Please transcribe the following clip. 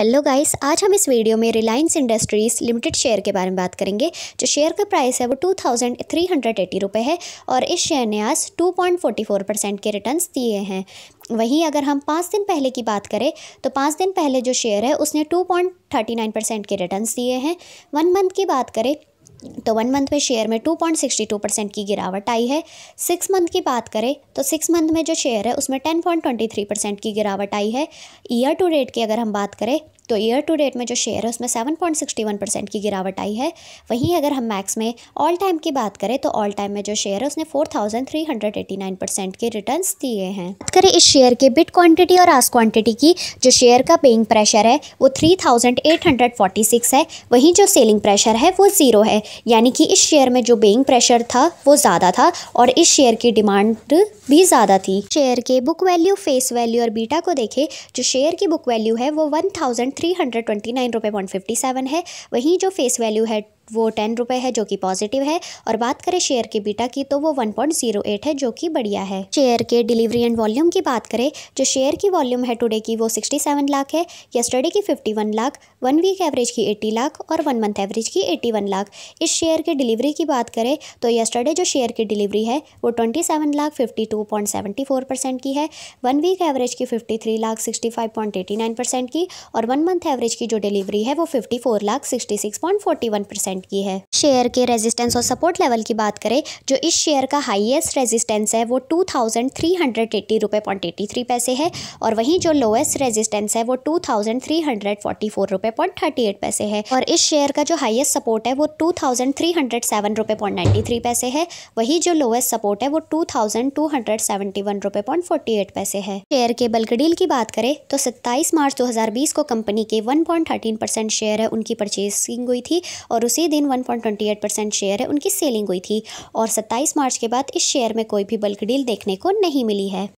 hello guys आज हम इस वीडियो में रिलायंस इंडस्ट्रीज़ लिमिटेड शेयर के बारे में बात करेंगे जो शेयर का प्राइस है वो two thousand three hundred eighty रुपये है और इस शेयर ने आज two point forty four percent के रिटर्न्स दिए हैं वहीं अगर हम पाँच दिन पहले की बात करें तो पाँच दिन पहले जो शेयर है उसने two point thirty nine percent के रिटर्न दिए हैं वन मंथ की बात करें तो वन मंथ में शेयर में 2.62 परसेंट की गिरावट आई है सिक्स मंथ की बात करें तो सिक्स मंथ में जो शेयर है उसमें 10.23 परसेंट की गिरावट आई है ईयर टू डेट की अगर हम बात करें तो ईयर टू डेट में जो शेयर है उसमें seven point sixty one percent की गिरावट आई है वहीं अगर हम मैक्स में ऑल टाइम की बात करें तो ऑल टाइम में जो शेयर है उसने four thousand three hundred eighty nine percent के रिटर्न दिए हैं बात करें इस शेयर के बिट क्वान्टिटी और आस क्वान्टिटी की जो शेयर का पेइंग प्रेशर है वो three thousand eight hundred forty six है वहीं जो सेलिंग प्रेशर है वो ज़ीरो है यानी कि इस शेयर में जो बेइंग प्रेशर था वो ज़्यादा था और इस शेयर की डिमांड भी ज़्यादा थी शेयर के बुक वैल्यू फेस वैल्यू और बीटा को देखें जो शेयर की बुक वैल्यू है वो one thousand three hundred twenty nine रुपये वन फिफ्टी सेवन है वहीं जो फेस वैल्यू है वो टेन रुपये है जो कि पॉजिटिव है और बात करें शेयर के बीटा की तो वो वन पॉइंट जीरो एट है जो कि बढ़िया है शेयर के डिलीवरी एंड वॉल्यूम की बात करें जो शेयर की वॉल्यूम है टुडे की वो सिक्सटी सेवन लाख है यस्टरडे की fifty one lakh one week average की एट्टी लाख और वन मंथ एवरेज की एट्टी वन लाख इस शेयर के डिलीवरी की बात करें तो यस्टरडे जो शेयर की डिलीवरी है वो twenty seven lakh fifty two point seventy four percent की है वन वीक एवरेज की fifty three lakh sixty five point eighty nine percent की और वन मंथ एवरेज की जो डिलीवरी है वो fifty four lakh sixty six point forty one percent percent की है शेयर के रेजिस्टेंस और सपोर्ट लेवल की बात करें जो इस शेयर का हाईएस्ट रेजिस्टेंस है वो two thousand three hundred eighty रुपये पॉइंट एट्टी थ्री पैसे है और वहीं जो लोएस्ट रेजिस्टेंस है वो two thousand three hundred forty four रुपये पॉइंट थर्टी एट पैसे है और इस शेयर का जो हाईएस्ट सपोर्ट है वो two thousand three hundred seven रुपये पॉइंट नाइन्टी थ्री पैसे है वही जो लोएस्ट सपोर्ट है वो two thousand two hundred seventy one रुपये पॉइंट फोर्टी एट पैसे है शेयर के बल्क डील की बात करें तो सत्ताईस मार्च दो हजार बीस को कंपनी के one point thirteen percent share है उनकी परचेसिंग हुई थी और उसी दिन 1.28 परसेंट शेयर है उनकी सेलिंग हुई थी और 27 मार्च के बाद इस शेयर में कोई भी बल्क डील देखने को नहीं मिली है